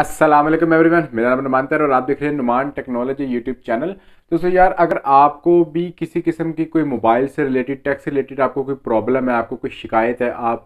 अस्सलाम वालेकुम एवरीवन मेरा नाम नुमान तर और आप देख रहे हैं नुमान टेक्नोलॉजी यूट्यूब चैनल तो दोस्तों यार अगर आपको भी किसी किस्म की कोई मोबाइल से रिलेटेड टैक्स से रिलेटेड आपको कोई प्रॉब्लम है आपको कोई शिकायत है आप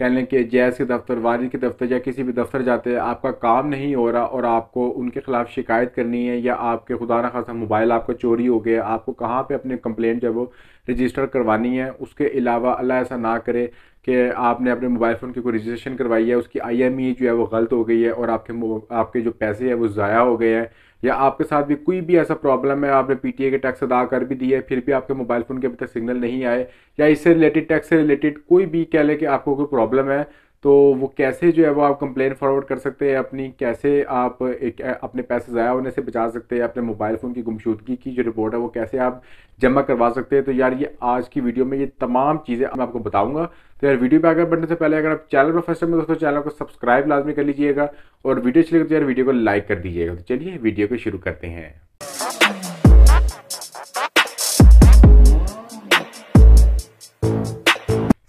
कह लें कि जैस के दफ्तर वारी के दफ्तर या किसी भी दफ्तर जाते हैं आपका काम नहीं हो रहा और आपको उनके खिलाफ शिकायत करनी है या आपके खुदा न खासा मोबाइल आपका चोरी हो गया आपको कहाँ पे अपने कंप्लेंट जब वो रजिस्टर करवानी है उसके अलावा अल्लाह ऐसा ना करे कि आपने अपने मोबाइल फ़ोन की कोई रजिस्ट्रेशन करवाई है उसकी आईएमई e जो है वो गलत हो गई है और आपके आपके जो पैसे हैं वो ज़ाया हो गए हैं या आपके साथ भी कोई भी ऐसा प्रॉब्लम है आपने पीटीए के टैक्स अदा कर भी दिए फिर भी आपके मोबाइल फ़ोन के अभी तक सिग्नल नहीं आए या इससे रिलेटेड टैक्स से रिलेटेड कोई भी कह लें कि आपको कोई प्रॉब्लम है तो वो कैसे जो है वो आप कंप्लेन फॉरवर्ड कर सकते हैं अपनी कैसे आप एक अपने पैसे ज़ाया होने से बचा सकते हैं अपने मोबाइल फ़ोन की गुमशुदगी की जो रिपोर्ट है वो कैसे आप जमा करवा सकते हैं तो यार ये आज की वीडियो में ये तमाम चीज़ें मैं आपको बताऊंगा तो यार वीडियो पे आगे बढ़ने से पहले अगर आप चैनल पर फर्स्ट टाइम दोस्तों चैनल को सब्सक्राइब लाजमी कर लीजिएगा और वीडियो अच्छी लगे तो यार वीडियो को लाइक कर दीजिएगा तो चलिए वीडियो को शुरू करते हैं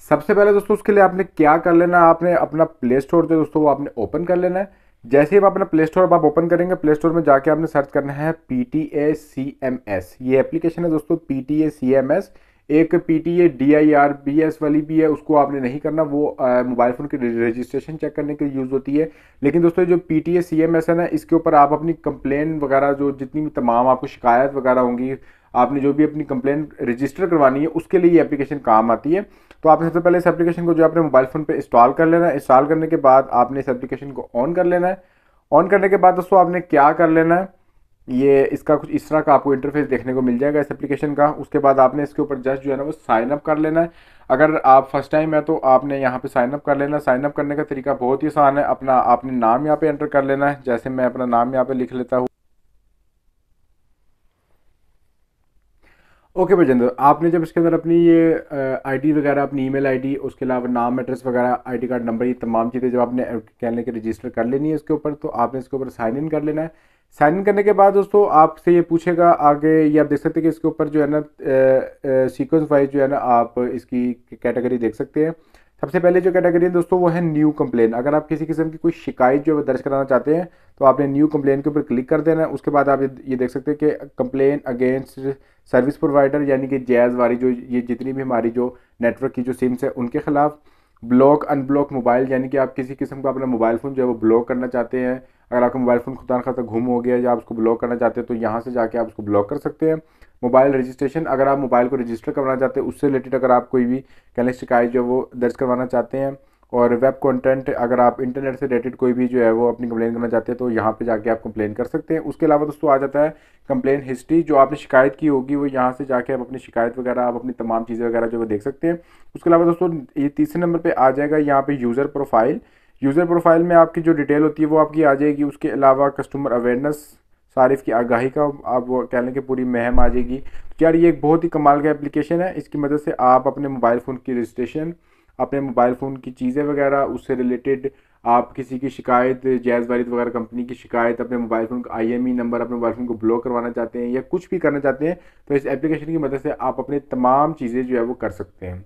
सबसे पहले दोस्तों उसके लिए आपने क्या कर लेना आपने अपना प्ले स्टोर जो दोस्तों वो आपने ओपन कर लेना है जैसे ही आप अपना प्ले स्टोर आप ओपन करेंगे प्ले स्टोर में जाके आपने सर्च करना है P T A C M S ये एप्लीकेशन है दोस्तों P T A C M S एक पीटीए डीआईआरबीएस वाली भी है उसको आपने नहीं करना वो मोबाइल फ़ोन की रजिस्ट्रेशन चेक करने के लिए यूज़ होती है लेकिन दोस्तों जो पीटीए सीएमएस है ना इसके ऊपर आप अपनी कंप्लेन वगैरह जो जितनी भी तमाम आपको शिकायत वगैरह होंगी आपने जो भी अपनी कंप्लेन रजिस्टर करवानी है उसके लिए ये एप्लीकेशन काम आती है तो आपने सबसे पहले इस एप्लीकेशन को जो आपने मोबाइल फ़ोन पर इंस्टॉल कर लेना है इंस्टॉल करने के बाद आपने इस एप्लीकेशन को ऑन कर लेना है ऑन करने के बाद दोस्तों आपने क्या कर लेना है ये इसका कुछ इस तरह का आपको इंटरफेस देखने को मिल जाएगा इस एप्लीकेशन का उसके बाद आपने इसके ऊपर जस्ट जो है ना वो साइन अप कर लेना है अगर आप फर्स्ट टाइम है तो आपने यहाँ पे साइन अप कर लेना साइन अप करने का तरीका बहुत ही आसान है अपना आपने नाम यहाँ पे एंटर कर लेना है जैसे मैं अपना नाम यहाँ पे लिख लेता हूँ ओके okay, बजेंद्र आपने जब इसके अंदर अपनी ये आईडी वगैरह अपनी ईमेल आईडी उसके अलावा नाम एड्रेस वगैरह आईडी कार्ड नंबर ये तमाम चीज़ें जब आपने कहने के रजिस्टर कर लेनी है इसके ऊपर तो आपने इसके ऊपर साइन इन कर लेना है साइन इन करने के बाद दोस्तों आपसे ये पूछेगा आगे ये आप देख सकते हैं कि इसके ऊपर जो है ना सीक्वेंस वाइज जो है ना आप इसकी कैटेगरी देख सकते हैं सबसे पहले जो कैटेगरी है दोस्तों वो है न्यू कंप्लेन अगर आप किसी किस्म की कोई शिकायत जो है दर्ज कराना चाहते हैं तो आपने न्यू कंप्लेन के ऊपर क्लिक कर देना है उसके बाद आप ये देख सकते हैं कि कंप्लेन अगेंस्ट सर्विस प्रोवाइडर यानी कि जैज़ वाली जो ये जितनी भी हमारी जो नेटवर्क की जो सिम्स है उनके खिलाफ ब्लॉक अनब्लॉक मोबाइल यानी कि आप किसी किस्म का अपना मोबाइल फ़ोन जो है वो ब्लॉक करना चाहते हैं अगर आपका मोबाइल फ़ोन खुदा खासा घूम हो गया या आप उसको ब्लॉक करना चाहते हैं तो यहाँ से जाके आप उसको ब्लॉक कर सकते हैं मोबाइल रजिस्ट्रेशन अगर आप मोबाइल को रजिस्टर करवाना चाहते हैं उससे रिलेटेड अगर आप कोई भी कहने शिकायत जो है वो दर्ज करवाना चाहते हैं और वेब कंटेंट अगर आप इंटरनेट से रिलेटेड कोई भी जो है वो अपनी कंप्लेन करना चाहते हैं तो यहाँ पे जाके आप कंप्लेन कर सकते हैं उसके अलावा दोस्तों आ जाता है कंप्लेन हिस्ट्री जो आपने शिकायत की होगी वो यहाँ से जाके आप अपनी शिकायत वगैरह आप अपनी तमाम चीज़ें वगैरह जो वो देख सकते हैं उसके अलावा दोस्तों ये तीसरे नंबर पर आ जाएगा यहाँ पर यूज़र प्रोफाइल यूज़र प्रोफाइल में आपकी जो डिटेल होती है वो आपकी आ जाएगी उसके अलावा कस्टमर अवेयरनेस सारिफ की आगाही का आप वो कह लें कि पूरी महम आ जाएगी तो यार ये एक बहुत ही कमाल का एप्लीकेशन है इसकी मदद से आप अपने मोबाइल फ़ोन की रजिस्ट्रेशन अपने मोबाइल फ़ोन की चीज़ें वगैरह उससे रिलेटेड आप किसी की शिकायत जैज़ वारिद वगैरह कंपनी की शिकायत अपने मोबाइल फ़ोन का आईएमई नंबर e अपने मोबाइल फ़ोन को ब्लॉक करवाना चाहते हैं या कुछ भी करना चाहते हैं तो इस एप्लीकेशन की मदद से आप अपने तमाम चीज़ें जो है वो कर सकते हैं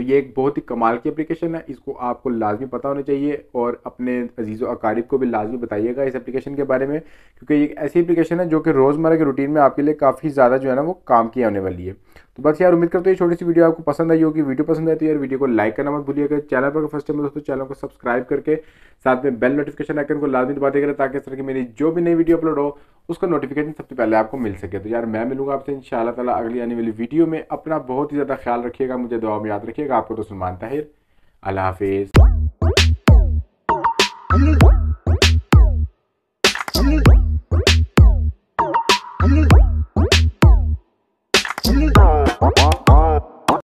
तो ये एक बहुत ही कमाल की एप्लीकेशन है इसको आपको लाजमी पता होना चाहिए और अपने अजीज़ अकारीब को भी लाजमी बताइएगा इस एप्लीकेशन के बारे में क्योंकि ये ऐसी एप्लीकेशन है जो कि रोज़मर्रा के रूटीन में आपके लिए काफ़ी ज़्यादा जो है ना वो काम की आने वाली है तो बस यार उम्मीद करते हैं छोटी सी वीडियो आपको पसंद आई होगी वीडियो पसंद आई तो यार वीडियो को लाइक करना मत भूलिएगा चैनल पर फर्स्ट टाइम दोस्तों चैनल को सब्सक्राइब करके साथ में बेल नोटिफिकेशन आइकन को लाजमी दबा देगा ताकि इस तरह की मेरी जो भी नई वीडियो अपलोड हो उसका नोटिफिकेशन सबसे पहले आपको मिल सके तो यार मैं मिलूंगा आपसे इन ताला अगली आने वाली वीडियो में अपना बहुत ही ज़्यादा ख्याल रखिएगा मुझे दुआ में याद रखिएगा आपको तो सलमान ताहिर अल्लाह हाफिज़